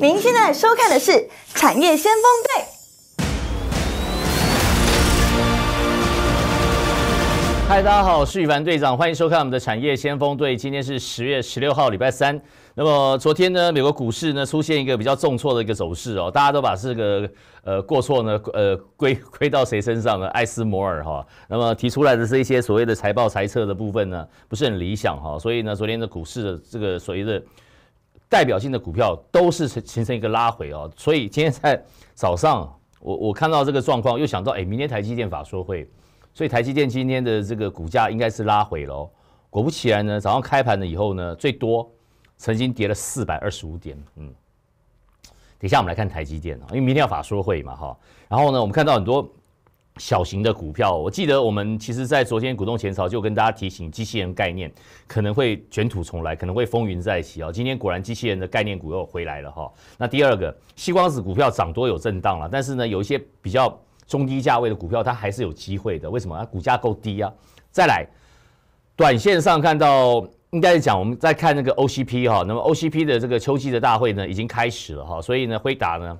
您现在收看的是《产业先锋队》。嗨，大家好，我是宇凡队长，欢迎收看我们的《产业先锋队》。今天是十月十六号，礼拜三。那么昨天呢，美国股市呢出现一个比较重挫的一个走势哦，大家都把这个呃过错呢呃归归到谁身上呢？艾斯摩尔哈。那么提出来的这一些所谓的财报财测的部分呢，不是很理想哈。所以呢，昨天的股市的这个所谓的。代表性的股票都是形成一个拉回哦，所以今天在早上，我我看到这个状况，又想到，哎，明天台积电法说会，所以台积电今天的这个股价应该是拉回了。果不其然呢，早上开盘了以后呢，最多曾经跌了四百二十五点，嗯。等一下我们来看台积电啊，因为明天要法说会嘛哈，然后呢，我们看到很多。小型的股票，我记得我们其实，在昨天股东前朝就跟大家提醒，机器人概念可能会卷土重来，可能会风云再起哦。今天果然，机器人的概念股又回来了哈。那第二个，西光子股票涨多有震荡了，但是呢，有一些比较中低价位的股票，它还是有机会的。为什么？股价够低啊。再来，短线上看到，应该是讲我们在看那个 OCP 哈，那么 OCP 的这个秋季的大会呢，已经开始了哈，所以呢，辉达呢。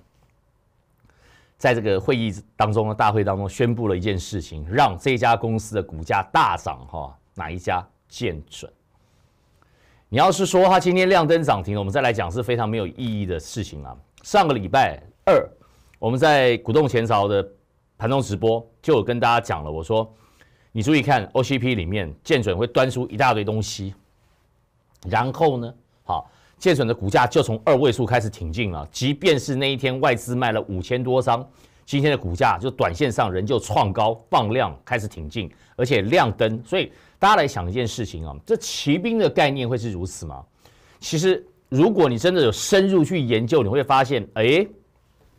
在这个会议当中的大会当中宣布了一件事情，让这家公司的股价大涨哈。哪一家见准？你要是说它今天亮灯涨停，我们再来讲是非常没有意义的事情啊。上个礼拜二，我们在股动前朝的盘中直播就有跟大家讲了，我说你注意看 OCP 里面见准会端出一大堆东西，然后呢，好。建准的股价就从二位数开始挺进了，即便是那一天外资卖了五千多张，今天的股价就短线上仍旧创高放量开始挺进，而且亮灯。所以大家来想一件事情啊，这骑兵的概念会是如此吗？其实如果你真的有深入去研究，你会发现，哎，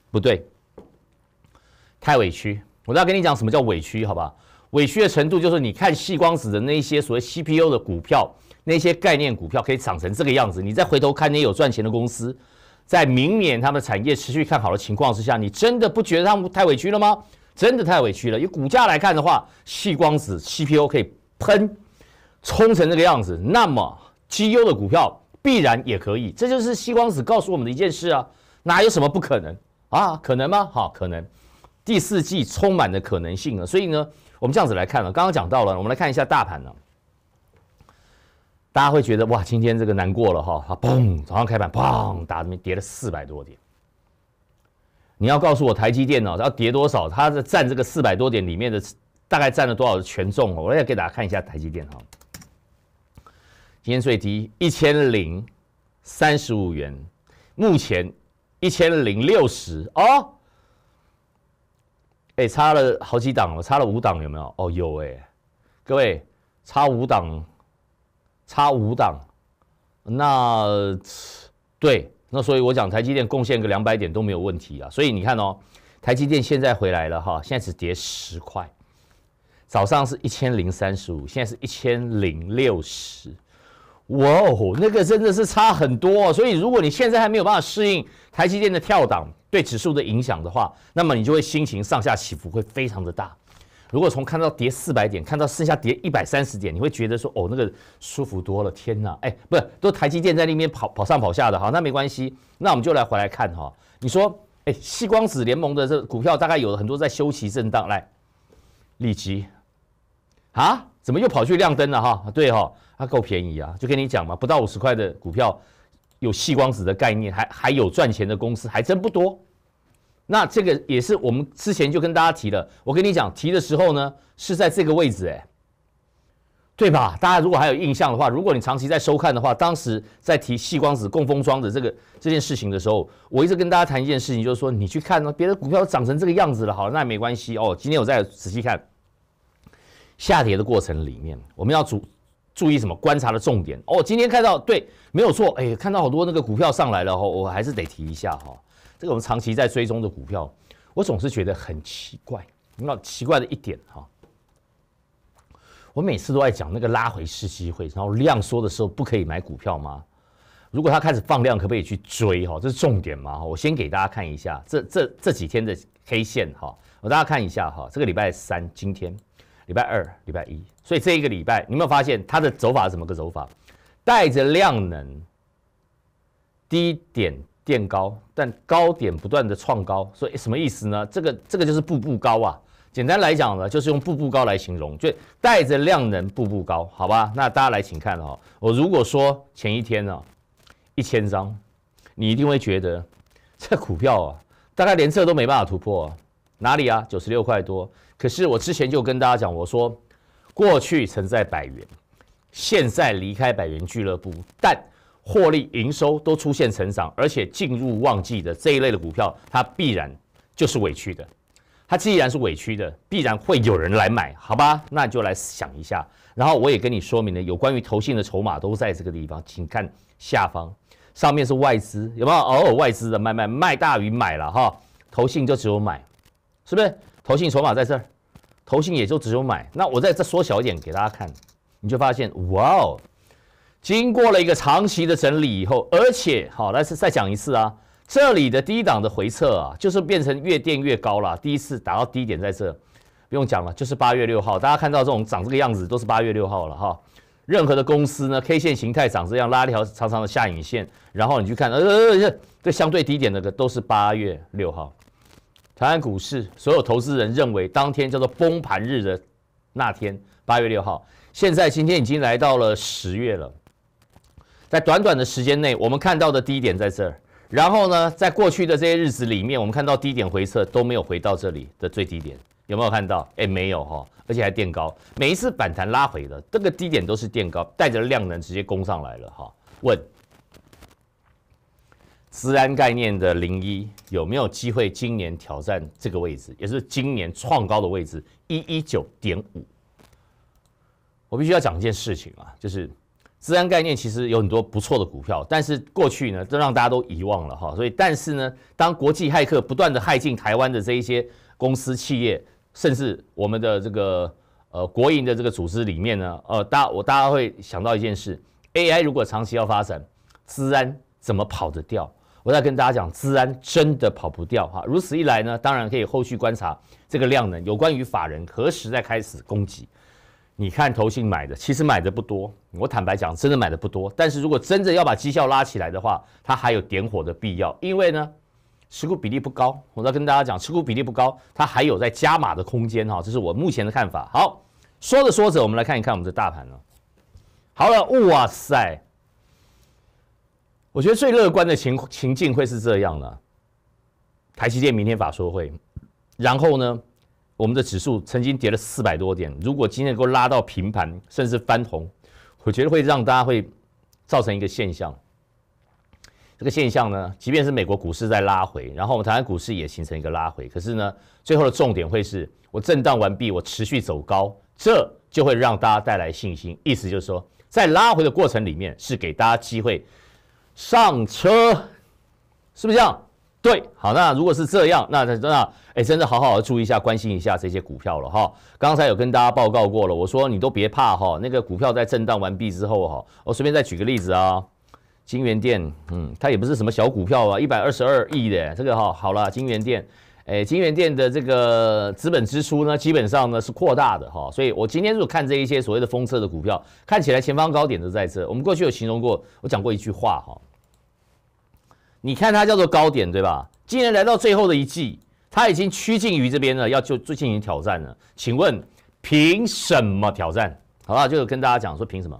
不对，太委屈。我再跟你讲什么叫委屈，好吧？委屈的程度就是你看细光子的那些所谓 CPU 的股票。那些概念股票可以涨成这个样子，你再回头看那些有赚钱的公司，在明年他们的产业持续看好的情况之下，你真的不觉得他们太委屈了吗？真的太委屈了。以股价来看的话，细光子 CPO 可以喷冲成这个样子，那么 g 优 u 的股票必然也可以。这就是西光子告诉我们的一件事啊，哪有什么不可能啊？可能吗？好，可能第四季充满的可能性了。所以呢，我们这样子来看了，刚刚讲到了，我们来看一下大盘呢。大家会觉得哇，今天这个难过了哈，它嘣早上开板砰打这边跌了四百多点。你要告诉我台积电呢要跌多少？它占这个四百多点里面的大概占了多少的权重我现给大家看一下台积电哈，今天最低一千零三十五元，目前一千零六十哦，哎差了好几档哦，差了五档有没有？哦有哎，各位差五档。差五档，那对，那所以我讲台积电贡献个两百点都没有问题啊。所以你看哦，台积电现在回来了哈，现在只跌十块，早上是一千零三十五，现在是一千零六十，哇，那个真的是差很多。所以如果你现在还没有办法适应台积电的跳档对指数的影响的话，那么你就会心情上下起伏会非常的大。如果从看到跌四百点，看到剩下跌一百三十点，你会觉得说哦，那个舒服多了，天哪，哎，不是，都台积电在那边跑跑上跑下的好，那没关系，那我们就来回来看哈。你说，哎，细光子联盟的这股票大概有很多在休息震荡，来，立即啊，怎么又跑去亮灯了哈？对哈，它够便宜啊，就跟你讲嘛，不到五十块的股票，有细光子的概念，还还有赚钱的公司，还真不多。那这个也是我们之前就跟大家提了，我跟你讲提的时候呢是在这个位置，哎，对吧？大家如果还有印象的话，如果你长期在收看的话，当时在提细光子供封装的这个这件事情的时候，我一直跟大家谈一件事情，就是说你去看呢，别的股票涨成这个样子了，好，那也没关系哦。今天我再仔细看下跌的过程里面，我们要注注意什么？观察的重点哦。今天看到对，没有错，哎，看到好多那个股票上来了哈，我还是得提一下哈。这个我们长期在追踪的股票，我总是觉得很奇怪。那奇怪的一点哈，我每次都在讲那个拉回式机会，然后量缩的时候不可以买股票吗？如果它开始放量，可不可以去追哈？这是重点吗？我先给大家看一下这这这几天的黑线哈，我大家看一下哈，这个礼拜三、今天、礼拜二、礼拜一，所以这一个礼拜你有没有发现它的走法怎么个走法？带着量能低点。垫高，但高点不断的创高，所以什么意思呢？这个这个就是步步高啊。简单来讲呢，就是用步步高来形容，就带着量能步步高，好吧？那大家来请看哦。我如果说前一天呢一千张，你一定会觉得这股票啊，大概连这都没办法突破，哪里啊？九十六块多。可是我之前就跟大家讲，我说过去曾在百元，现在离开百元俱乐部，但获利营收都出现成长，而且进入旺季的这一类的股票，它必然就是委屈的。它既然是委屈的，必然会有人来买，好吧？那就来想一下。然后我也跟你说明了，有关于投信的筹码都在这个地方，请看下方。上面是外资，有没有？偶尔外资的卖卖卖大于买了哈，投信就只有买，是不是？投信筹码在这儿，投信也就只有买。那我再再缩小一点给大家看，你就发现，哇哦！经过了一个长期的整理以后，而且好，来再再讲一次啊，这里的低档的回撤啊，就是变成越垫越高了。第一次打到低点在这，不用讲了，就是八月六号。大家看到这种长这个样子，都是八月六号了哈。任何的公司呢，K 线形态长这样，拉一条长长的下影线，然后你去看，呃呃呃，这相对低点的的都是八月六号。台湾股市所有投资人认为当天叫做封盘日的那天，八月六号。现在今天已经来到了十月了。在短短的时间内，我们看到的低点在这儿。然后呢，在过去的这些日子里面，我们看到低点回撤都没有回到这里的最低点，有没有看到？哎，没有哈，而且还垫高。每一次反弹拉回的这个低点都是垫高，带着量能直接攻上来了哈。问，资安概念的零一有没有机会今年挑战这个位置，也是今年创高的位置一一九点五？我必须要讲一件事情啊，就是。治安概念其实有很多不错的股票，但是过去呢都让大家都遗忘了哈。所以，但是呢，当国际骇客不断的害进台湾的这一些公司企业，甚至我们的这个呃国营的这个组织里面呢，呃，大我大家会想到一件事：AI 如果长期要发展，治安怎么跑得掉？我再跟大家讲，治安真的跑不掉哈。如此一来呢，当然可以后续观察这个量能有关于法人何时再开始攻击。你看投信买的，其实买的不多。我坦白讲，真的买的不多。但是如果真的要把绩效拉起来的话，它还有点火的必要，因为呢，持股比例不高。我再跟大家讲，持股比例不高，它还有在加码的空间哈，这是我目前的看法。好，说着说着，我们来看一看我们的大盘了。好了，哇塞，我觉得最乐观的情情境会是这样的：台积电明天法说会，然后呢？我们的指数曾经跌了四百多点，如果今天能够拉到平盘，甚至翻红，我觉得会让大家会造成一个现象。这个现象呢，即便是美国股市在拉回，然后我们台湾股市也形成一个拉回，可是呢，最后的重点会是我震荡完毕，我持续走高，这就会让大家带来信心。意思就是说，在拉回的过程里面，是给大家机会上车，是不是这样？对，好，那如果是这样，那那哎，真的好好的注意一下，关心一下这些股票了哈。刚才有跟大家报告过了，我说你都别怕哈，那个股票在震荡完毕之后哈，我随便再举个例子啊，金源店，嗯，它也不是什么小股票啊，一百二十二亿的，这个哈，好了，金源店，哎，金源店的这个资本支出呢，基本上呢是扩大的哈，所以我今天如果看这一些所谓的封测的股票，看起来前方高点都在这。我们过去有形容过，我讲过一句话哈。你看它叫做高点，对吧？既然来到最后的一季，它已经趋近于这边了，要就最近行挑战了。请问凭什么挑战？好了，就跟大家讲说凭什么？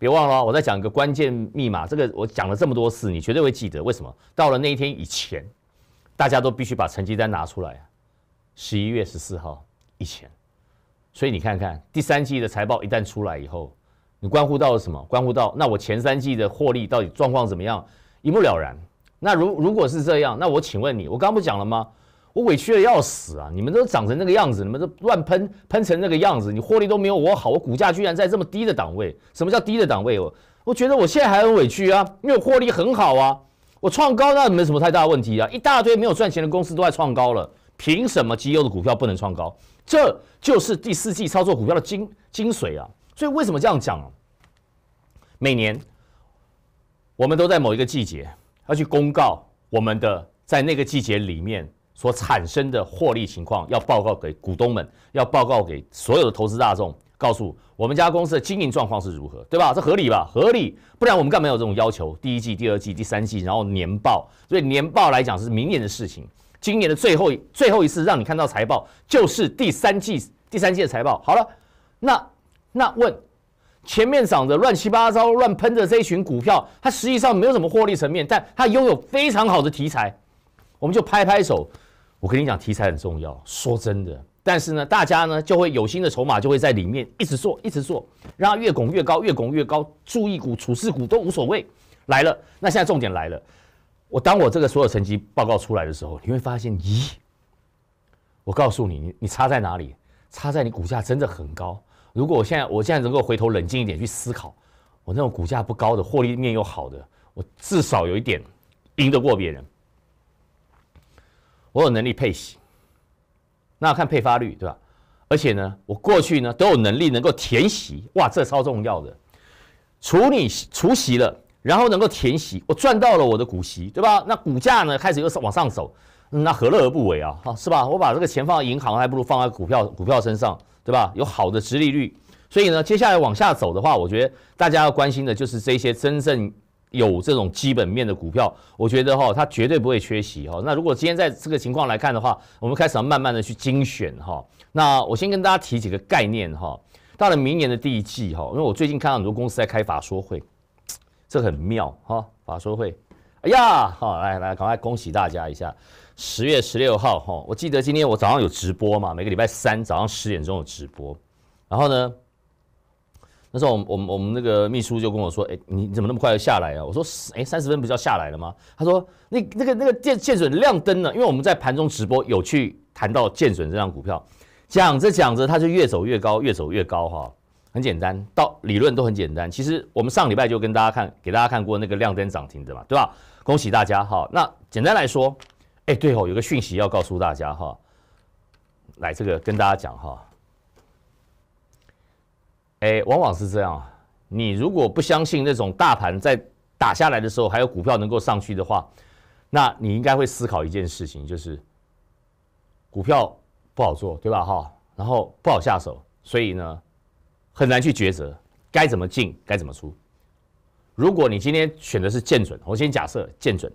别忘了，我在讲一个关键密码。这个我讲了这么多次，你绝对会记得。为什么？到了那一天以前，大家都必须把成绩单拿出来。十一月十四号以前，所以你看看第三季的财报一旦出来以后，你关乎到了什么？关乎到那我前三季的获利到底状况怎么样，一目了然。那如如果是这样，那我请问你，我刚不讲了吗？我委屈的要死啊！你们都长成那个样子，你们都乱喷喷成那个样子，你获利都没有我好，我股价居然在这么低的档位。什么叫低的档位哦？我觉得我现在还很委屈啊，因为获利很好啊，我创高那没什么太大问题啊。一大堆没有赚钱的公司都在创高了，凭什么绩优的股票不能创高？这就是第四季操作股票的精精髓啊！所以为什么这样讲？每年我们都在某一个季节。要去公告我们的在那个季节里面所产生的获利情况，要报告给股东们，要报告给所有的投资大众，告诉我们家公司的经营状况是如何，对吧？这合理吧？合理，不然我们干嘛有这种要求？第一季、第二季、第三季，然后年报，所以年报来讲是明年的事情，今年的最后最后一次让你看到财报就是第三季第三季的财报。好了，那那问。前面涨的乱七八糟、乱喷的这一群股票，它实际上没有什么获利层面，但它拥有非常好的题材，我们就拍拍手。我跟你讲，题材很重要，说真的。但是呢，大家呢就会有心的筹码就会在里面一直做，一直做，让它越拱越高，越拱越高。注意股、处事股都无所谓，来了。那现在重点来了，我当我这个所有成绩报告出来的时候，你会发现，咦？我告诉你，你差在哪里？差在你股价真的很高。如果我现在我现在能够回头冷静一点去思考，我那种股价不高的获利面又好的，我至少有一点赢得过别人，我有能力配息，那要看配发率对吧？而且呢，我过去呢都有能力能够填席，哇，这超重要的，除你除席了，然后能够填席，我赚到了我的股息对吧？那股价呢开始又往上走，那何乐而不为啊？是吧？我把这个钱放在银行，还不如放在股票股票身上。对吧？有好的殖利率，所以呢，接下来往下走的话，我觉得大家要关心的就是这些真正有这种基本面的股票。我觉得哈，它绝对不会缺席哈。那如果今天在这个情况来看的话，我们开始要慢慢的去精选哈。那我先跟大家提几个概念哈。到了明年的第一季哈，因为我最近看到很多公司在开法说会，这很妙哈。法说会，哎呀好，来来，赶快恭喜大家一下。十月十六号，哈，我记得今天我早上有直播嘛？每个礼拜三早上十点钟有直播。然后呢，那时候我们我们我们那个秘书就跟我说：“哎，你怎么那么快就下来啊？”我说：“哎，三十分不就要下来了吗？”他说：“那那个那个剑剑准亮灯了，因为我们在盘中直播有去谈到剑准这张股票，讲着讲着，它就越走越高，越走越高，哈，很简单，到理论都很简单。其实我们上礼拜就跟大家看，给大家看过那个亮灯涨停的嘛，对吧？恭喜大家，哈。那简单来说，哎，对哦，有个讯息要告诉大家哈，来这个跟大家讲哈。哎，往往是这样，你如果不相信那种大盘在打下来的时候还有股票能够上去的话，那你应该会思考一件事情，就是股票不好做，对吧？哈，然后不好下手，所以呢很难去抉择该怎么进，该怎么出。如果你今天选的是见准，我先假设建准。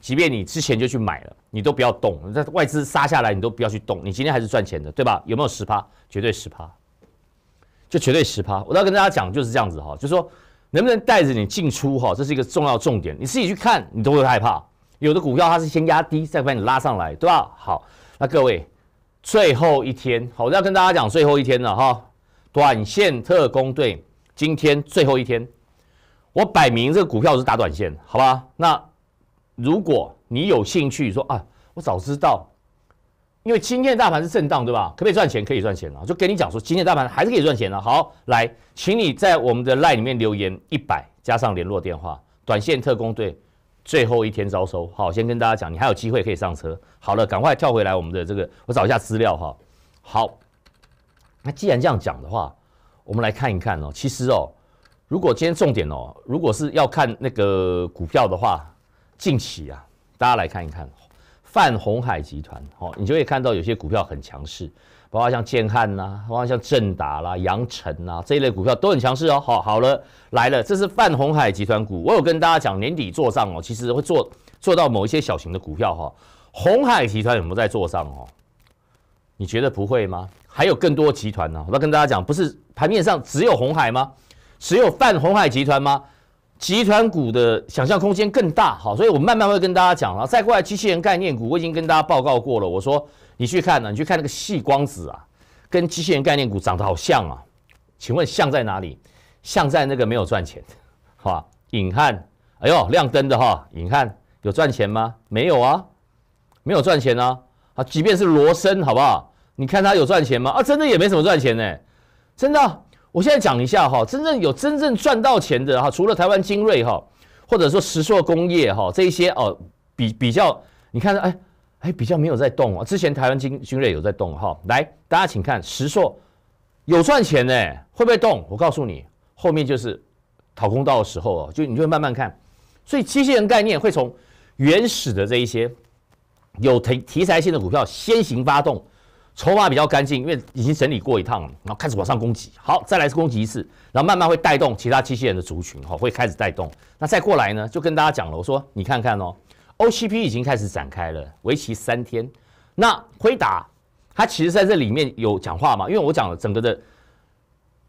即便你之前就去买了，你都不要动。那外资杀下来，你都不要去动。你今天还是赚钱的，对吧？有没有十趴？绝对十趴，就绝对十趴。我要跟大家讲就是这样子哈，就说能不能带着你进出哈，这是一个重要重点。你自己去看，你都会害怕。有的股票它是先压低，再把你拉上来，对吧？好，那各位，最后一天，好，我要跟大家讲最后一天了哈。短线特工队今天最后一天，我摆明这个股票是打短线，好吧？那。如果你有兴趣，说啊，我早知道，因为今天的大盘是震荡，对吧？可不可以赚钱，可以赚钱了。就跟你讲说，今天大盘还是可以赚钱的。好，来，请你在我们的赖里面留言一百，加上联络电话。短线特工队最后一天招收。好，先跟大家讲，你还有机会可以上车。好了，赶快跳回来，我们的这个，我找一下资料哈。好，那既然这样讲的话，我们来看一看哦。其实哦，如果今天重点哦，如果是要看那个股票的话。近期啊，大家来看一看泛红海集团，哦，你就会看到有些股票很强势，包括像建汉呐，包括像正达啦、阳晨呐这一类股票都很强势哦。好，好了，来了，这是泛红海集团股，我有跟大家讲年底做账哦，其实会做做到某一些小型的股票哈。红海集团有没有在做账哦？你觉得不会吗？还有更多集团呢？我要跟大家讲，不是盘面上只有红海吗？只有泛红海集团吗？集团股的想象空间更大，好，所以我慢慢会跟大家讲了。再过来，机器人概念股我已经跟大家报告过了，我说你去看呢，你去看那个细光子啊，跟机器人概念股长得好像啊，请问像在哪里？像在那个没有赚钱，好吧？你汉，哎呦，亮灯的哈，你汉有赚钱吗？没有啊，没有赚钱啊。啊，即便是罗森，好不好？你看它有赚钱吗？啊，真的也没什么赚钱呢，真的。我现在讲一下哈，真正有真正赚到钱的哈，除了台湾精锐哈，或者说石塑工业哈，这些哦，比比较，你看，哎哎，比较没有在动哦。之前台湾精精锐有在动哈，来，大家请看，石塑有赚钱诶，会不会动？我告诉你，后面就是讨公道的时候哦，就你就慢慢看。所以机器人概念会从原始的这一些有题题材性的股票先行发动。筹码比较干净，因为已经整理过一趟了，然后开始往上攻击。好，再来攻击一次，然后慢慢会带动其他机器人的族群，哈，会开始带动。那再过来呢，就跟大家讲了，我说你看看哦，OCP 已经开始展开了，为期三天。那辉达，他其实在这里面有讲话嘛？因为我讲了整个的。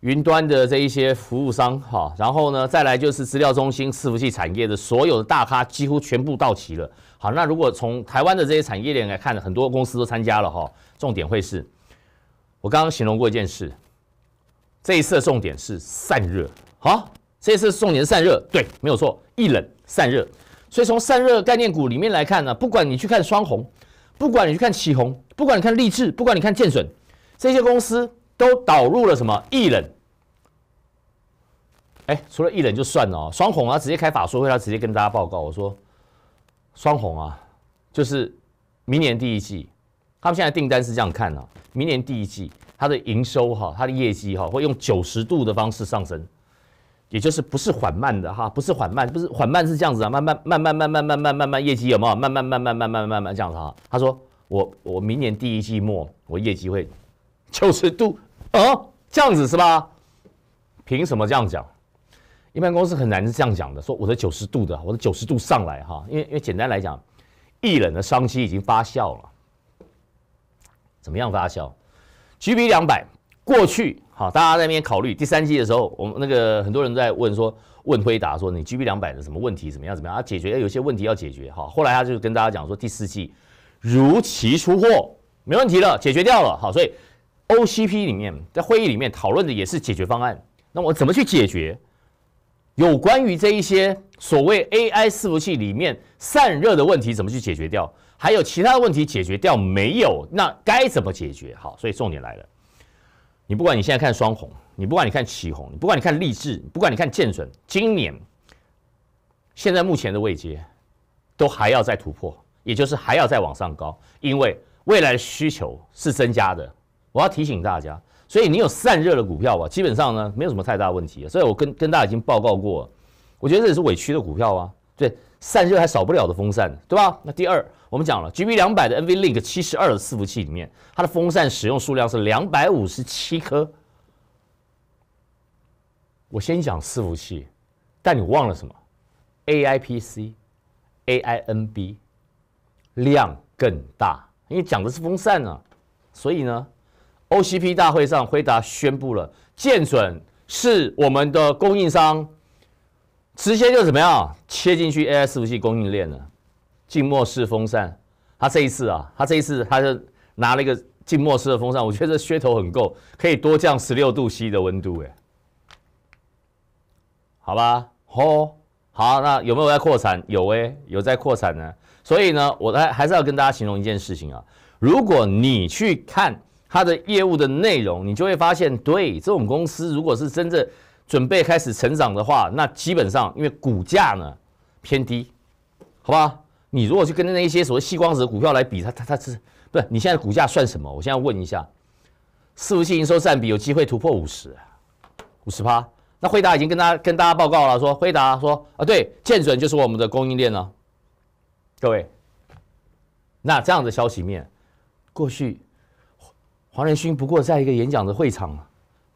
云端的这一些服务商，哈，然后呢，再来就是资料中心、伺服器产业的所有的大咖几乎全部到齐了。好，那如果从台湾的这些产业链来看，很多公司都参加了，哈。重点会是，我刚刚形容过一件事，这一次的重点是散热，好，这一次重点是散热，对，没有错，一冷散热。所以从散热概念股里面来看呢，不管你去看双红，不管你去看启红，不管你看立志，不管你看建准，这些公司都导入了什么一冷。哎，除了艺人就算了哦。双红啊，直接开法说会，他直接跟大家报告。我说，双红啊，就是明年第一季，他们现在订单是这样看啊，明年第一季，他的营收哈，他的业绩哈，会用九十度的方式上升，也就是不是缓慢的哈，不是缓慢，不是缓慢是这样子啊，慢慢慢慢慢慢慢慢慢慢业绩有没有慢慢慢慢慢慢慢慢这样子啊？他说我我明年第一季末，我业绩会九十度啊这样子是吧？凭什么这样讲？一般公司很难是这样讲的，说我的九十度的，我的九十度上来哈，因为因为简单来讲，一冷的商机已经发酵了。怎么样发酵？GB 两百过去好，大家在那边考虑第三季的时候，我们那个很多人在问说，问辉达说你 GB 两百的什么问题怎么样怎么样？啊，解决有些问题要解决哈。后来他就跟大家讲说第四季如期出货没问题了，解决掉了好，所以 OCP 里面在会议里面讨论的也是解决方案。那我怎么去解决？有关于这一些所谓 AI 伺服器里面散热的问题怎么去解决掉，还有其他的问题解决掉没有？那该怎么解决？好，所以重点来了。你不管你现在看双红，你不管你看启红，你不管你看励志，不管你看建准，今年现在目前的位阶都还要再突破，也就是还要再往上高，因为未来需求是增加的。我要提醒大家。所以你有散热的股票吧？基本上呢，没有什么太大问题。所以我跟跟大家已经报告过，我觉得这也是委屈的股票啊。对，散热还少不了的风扇，对吧？那第二，我们讲了 GB 两百的 NVLink 七十二的伺服器里面，它的风扇使用数量是两百五十七颗。我先讲伺服器，但你忘了什么？AIPC、AINB 量更大，因为讲的是风扇啊，所以呢。OCP 大会上，辉达宣布了剑隼是我们的供应商，直接就怎么样切进去 A I 服务器供应链了。静默式风扇，他这一次啊，他这一次他就拿了一个静默式的风扇，我觉得噱头很够，可以多降十六度 C 的温度，哎，好吧，哦，好，那有没有在扩产？有哎，有在扩产呢。所以呢，我来还是要跟大家形容一件事情啊，如果你去看。它的业务的内容，你就会发现，对这种公司，如果是真正准备开始成长的话，那基本上因为股价呢偏低，好吧？你如果去跟那一些所谓细光子股票来比，它它它是不？你现在股价算什么？我现在问一下，四氟烯营收占比有机会突破五十，五十趴？那辉达已经跟大跟大家报告了，说辉达说啊，对，建准就是我们的供应链了，各位，那这样的消息面，过去。黄仁勋不过在一个演讲的会场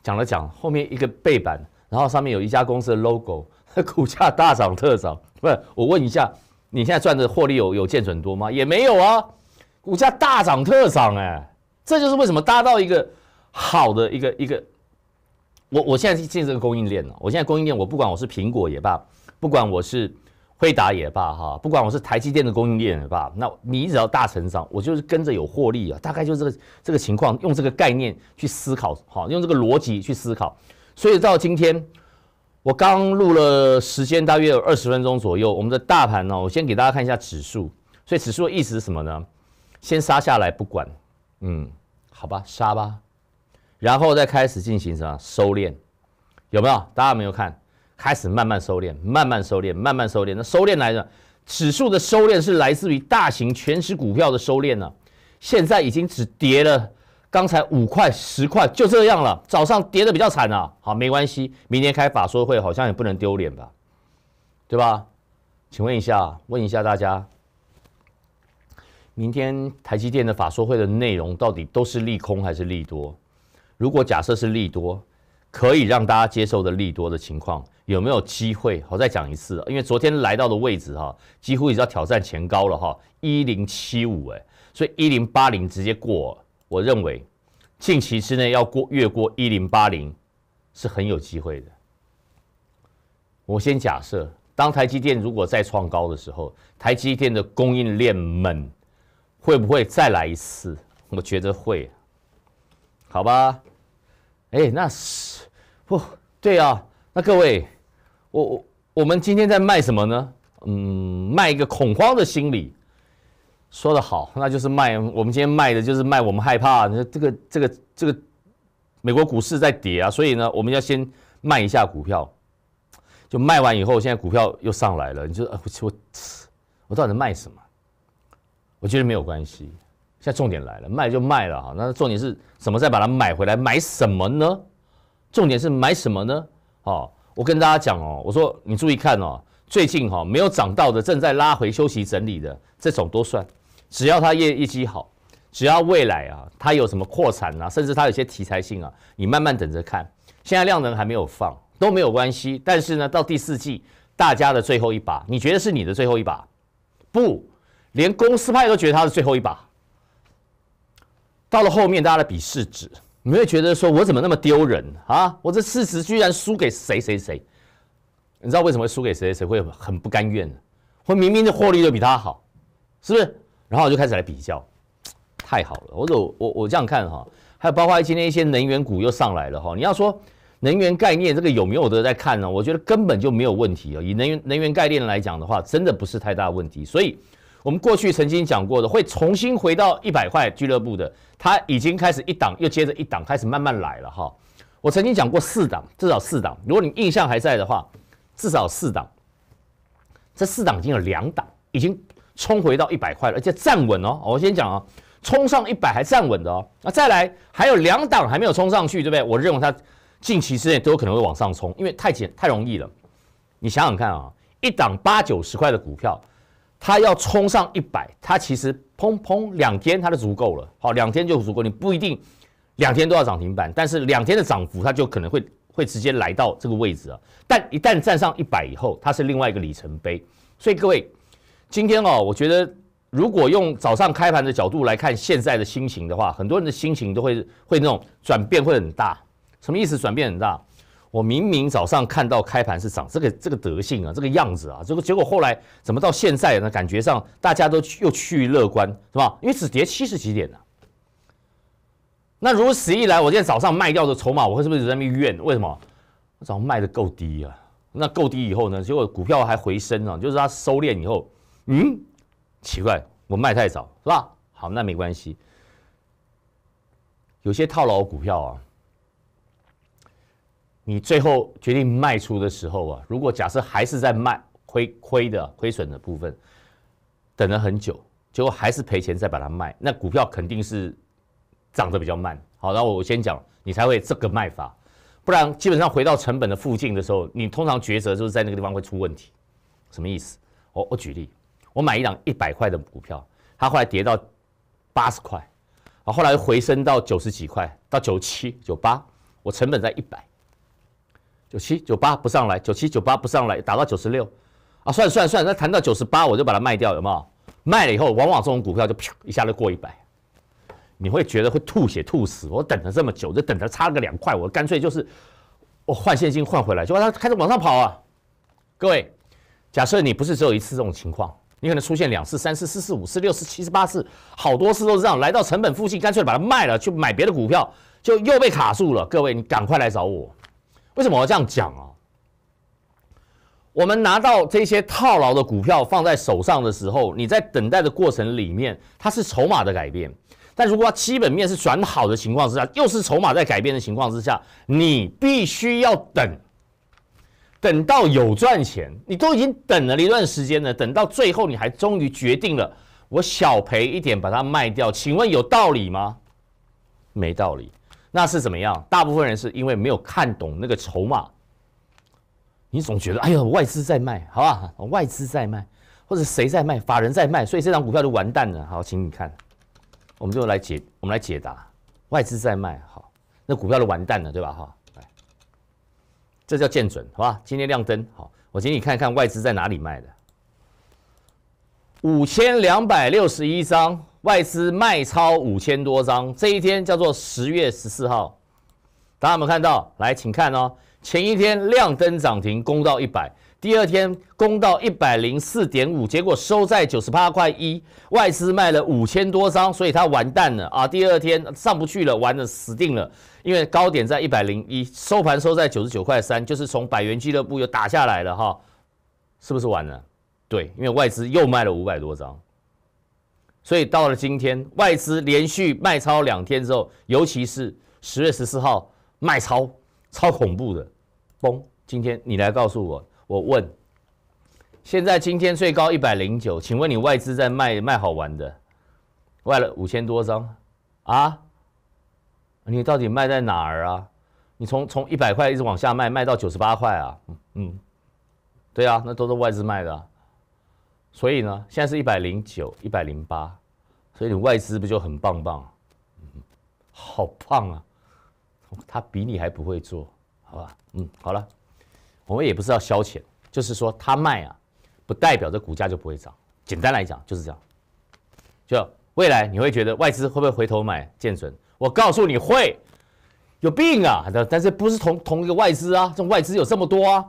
讲了讲，后面一个背板，然后上面有一家公司的 logo，股价大涨特涨。不，是，我问一下，你现在赚的获利有有见准多吗？也没有啊，股价大涨特涨哎，这就是为什么搭到一个好的一个一个，我我现在进这个供应链了，我现在供应链我不管我是苹果也罢，不管我是。惠打也罢哈，不管我是台积电的供应链也罢，那你只要大成长，我就是跟着有获利啊，大概就是这个这个情况，用这个概念去思考好，用这个逻辑去思考。所以到今天，我刚录了时间大约有二十分钟左右，我们的大盘呢，我先给大家看一下指数。所以指数的意思是什么呢？先杀下来不管，嗯，好吧，杀吧，然后再开始进行什么收敛？有没有？大家有没有看？开始慢慢收敛，慢慢收敛，慢慢收敛。那收敛来了，指数的收敛是来自于大型全值股票的收敛了。现在已经只跌了刚才五块十块就这样了。早上跌的比较惨啊，好没关系，明天开法说会好像也不能丢脸吧，对吧？请问一下，问一下大家，明天台积电的法说会的内容到底都是利空还是利多？如果假设是利多。可以让大家接受的利多的情况有没有机会？我再讲一次，因为昨天来到的位置哈，几乎经要挑战前高了哈，一零七五哎，所以一零八零直接过，我认为近期之内要过越过一零八零是很有机会的。我先假设，当台积电如果再创高的时候，台积电的供应链们会不会再来一次？我觉得会，好吧。哎，那是不，对啊。那各位，我我我们今天在卖什么呢？嗯，卖一个恐慌的心理。说的好，那就是卖。我们今天卖的就是卖我们害怕。这个这个这个美国股市在跌啊，所以呢，我们要先卖一下股票。就卖完以后，现在股票又上来了，你就，我我我到底能卖什么？我觉得没有关系。现在重点来了，卖就卖了哈。那重点是什么？再把它买回来，买什么呢？重点是买什么呢？哦，我跟大家讲哦，我说你注意看哦，最近哈没有涨到的，正在拉回休息整理的这种都算，只要它业业绩好，只要未来啊它有什么扩产啊，甚至它有些题材性啊，你慢慢等着看。现在量能还没有放都没有关系，但是呢，到第四季大家的最后一把，你觉得是你的最后一把？不，连公司派都觉得它是最后一把。到了后面，大家的比市值，你会觉得说我怎么那么丢人啊？我这市值居然输给谁谁谁？你知道为什么会输给谁谁谁？会很不甘愿的。我明明的获利就比他好，是不是？然后我就开始来比较，太好了。我者我我这样看哈，还有包括今天一些能源股又上来了哈。你要说能源概念这个有没有的在看呢？我觉得根本就没有问题啊。以能源能源概念来讲的话，真的不是太大问题，所以。我们过去曾经讲过的，会重新回到一百块俱乐部的，它已经开始一档又接着一档开始慢慢来了哈。我曾经讲过四档，至少四档，如果你印象还在的话，至少四档。这四档已经有两档已经冲回到一百块了，而且站稳哦。我先讲啊，冲上一百还站稳的哦。那再来还有两档还没有冲上去，对不对？我认为它近期之内都有可能会往上冲，因为太简太容易了。你想想看啊，一档八九十块的股票。它要冲上一百，它其实砰砰两天，它就足够了。好，两天就足够，你不一定两天都要涨停板，但是两天的涨幅，它就可能会会直接来到这个位置啊。但一旦站上一百以后，它是另外一个里程碑。所以各位，今天哦，我觉得如果用早上开盘的角度来看现在的心情的话，很多人的心情都会会那种转变会很大。什么意思？转变很大？我明明早上看到开盘是涨，这个这个德性啊，这个样子啊，结果结果后来怎么到现在呢？感觉上大家都又趋于乐观，是吧？因为只跌七十几点呢？那如此一来，我今天早上卖掉的筹码，我会是不是在那边怨？为什么我早上卖的够低啊？那够低以后呢？结果股票还回升啊，就是它收敛以后，嗯，奇怪，我卖太早是吧？好，那没关系，有些套牢股票啊。你最后决定卖出的时候啊，如果假设还是在卖亏亏的亏损的部分，等了很久，结果还是赔钱再把它卖，那股票肯定是涨得比较慢。好，那我先讲，你才会这个卖法，不然基本上回到成本的附近的时候，你通常抉择就是在那个地方会出问题。什么意思？我我举例，我买一档一百块的股票，它后来跌到八十块，啊，后来回升到九十几块，到九七九八，我成本在一百。九七九八不上来，九七九八不上来，打到九十六，啊，算了算了算了，那谈到九十八，我就把它卖掉，有没有？卖了以后，往往这种股票就啪一下就过一百，你会觉得会吐血吐死。我等了这么久，就等它差了个两块，我干脆就是我换现金换回来，就让它开始往上跑啊。各位，假设你不是只有一次这种情况，你可能出现两次、三次、四次、五次、六次、七次、八次，好多次都是这样，来到成本附近，干脆把它卖了，去买别的股票，就又被卡住了。各位，你赶快来找我。为什么要这样讲啊？我们拿到这些套牢的股票放在手上的时候，你在等待的过程里面，它是筹码的改变。但如果它基本面是转好的情况之下，又是筹码在改变的情况之下，你必须要等，等到有赚钱，你都已经等了一段时间了，等到最后你还终于决定了，我小赔一点把它卖掉，请问有道理吗？没道理。那是怎么样？大部分人是因为没有看懂那个筹码，你总觉得哎呦外资在卖，好吧，外资在卖，或者谁在卖，法人在卖，所以这张股票就完蛋了。好，请你看，我们就来解，我们来解答，外资在卖，好，那股票就完蛋了，对吧？哈，这叫见准，好吧？今天亮灯，好，我请你看看外资在哪里卖的。五千两百六十一张，外资卖超五千多张，这一天叫做十月十四号。大家有没有看到？来，请看哦。前一天亮灯涨停，攻到一百，第二天攻到一百零四点五，结果收在九十八块一，外资卖了五千多张，所以它完蛋了啊！第二天上不去了，完了，死定了，因为高点在一百零一，收盘收在九十九块三，就是从百元俱乐部又打下来了哈，是不是完了？对，因为外资又卖了五百多张，所以到了今天，外资连续卖超两天之后，尤其是十月十四号卖超，超恐怖的，崩。今天你来告诉我，我问，现在今天最高一百零九，请问你外资在卖卖好玩的，卖了五千多张啊？你到底卖在哪儿啊？你从从一百块一直往下卖，卖到九十八块啊？嗯嗯，对啊，那都是外资卖的。所以呢，现在是一百零九、一百零八，所以你外资不就很棒棒？嗯，好棒啊！他比你还不会做，好吧？嗯，好了，我们也不是要消遣，就是说他卖啊，不代表这股价就不会涨。简单来讲就是这样，就未来你会觉得外资会不会回头买建准？我告诉你会，有病啊！但但是不是同同一个外资啊？这种外资有这么多啊？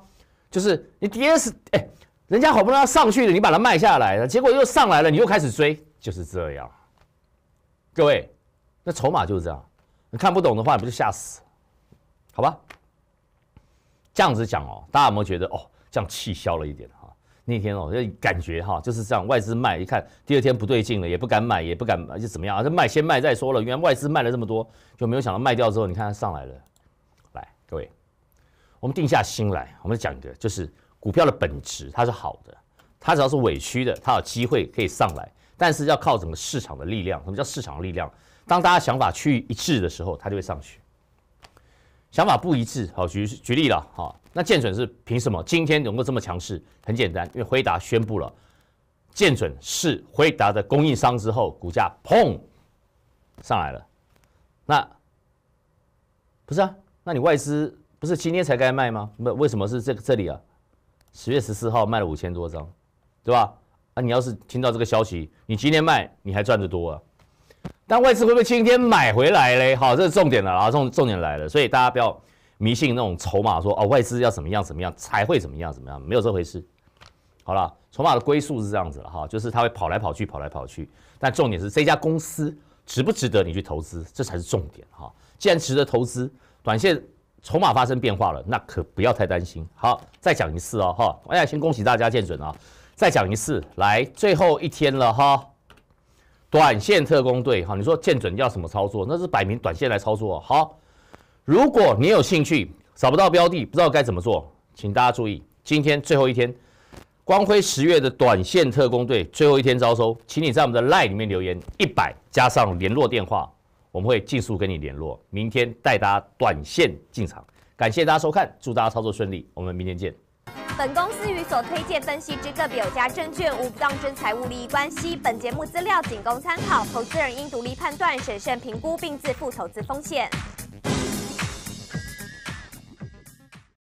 就是你跌 s 哎。人家好不容易要上去了，你把它卖下来了，结果又上来了，你又开始追，就是这样。各位，那筹码就是这样。你看不懂的话，你就吓死，好吧？这样子讲哦，大家有没有觉得哦，这样气消了一点哈？那天哦，就感觉哈，就是这样，外资卖，一看第二天不对劲了，也不敢买，也不敢就怎么样啊？这卖先卖再说了，原来外资卖了这么多，就没有想到卖掉之后，你看它上来了。来，各位，我们定下心来，我们讲一个，就是。股票的本质它是好的，它只要是委屈的，它有机会可以上来，但是要靠整个市场的力量。什么叫市场力量？当大家想法趋于一致的时候，它就会上去。想法不一致，好举举例了，好，那建准是凭什么今天能够这么强势？很简单，因为辉达宣布了建准是辉达的供应商之后，股价砰上来了。那不是啊？那你外资不是今天才该卖吗？那为什么是这个这里啊？十月十四号卖了五千多张，对吧？啊，你要是听到这个消息，你今天卖你还赚得多啊？但外资会不会今天买回来嘞？好，这是重点了。啊，重重点来了，所以大家不要迷信那种筹码，说哦外资要怎么样怎么样才会怎么样怎么样，没有这回事。好了，筹码的归宿是这样子了哈，就是它会跑来跑去，跑来跑去。但重点是这家公司值不值得你去投资，这才是重点哈。既然值得投资，短线。筹码发生变化了，那可不要太担心。好，再讲一次哦，哈！哎呀，先恭喜大家见准啊！再讲一次，来，最后一天了哈！短线特工队，哈，你说见准要什么操作？那是摆明短线来操作。好，如果你有兴趣，找不到标的，不知道该怎么做，请大家注意，今天最后一天，光辉十月的短线特工队最后一天招收，请你在我们的 LINE 里面留言一百加上联络电话。我们会尽速跟你联络，明天带大家短线进场。感谢大家收看，祝大家操作顺利，我们明天见。本公司与所推荐分析之个别有价证券无不当之财务利益关系，本节目资料仅供参考，投资人应独立判断、审慎评估并自负投资风险。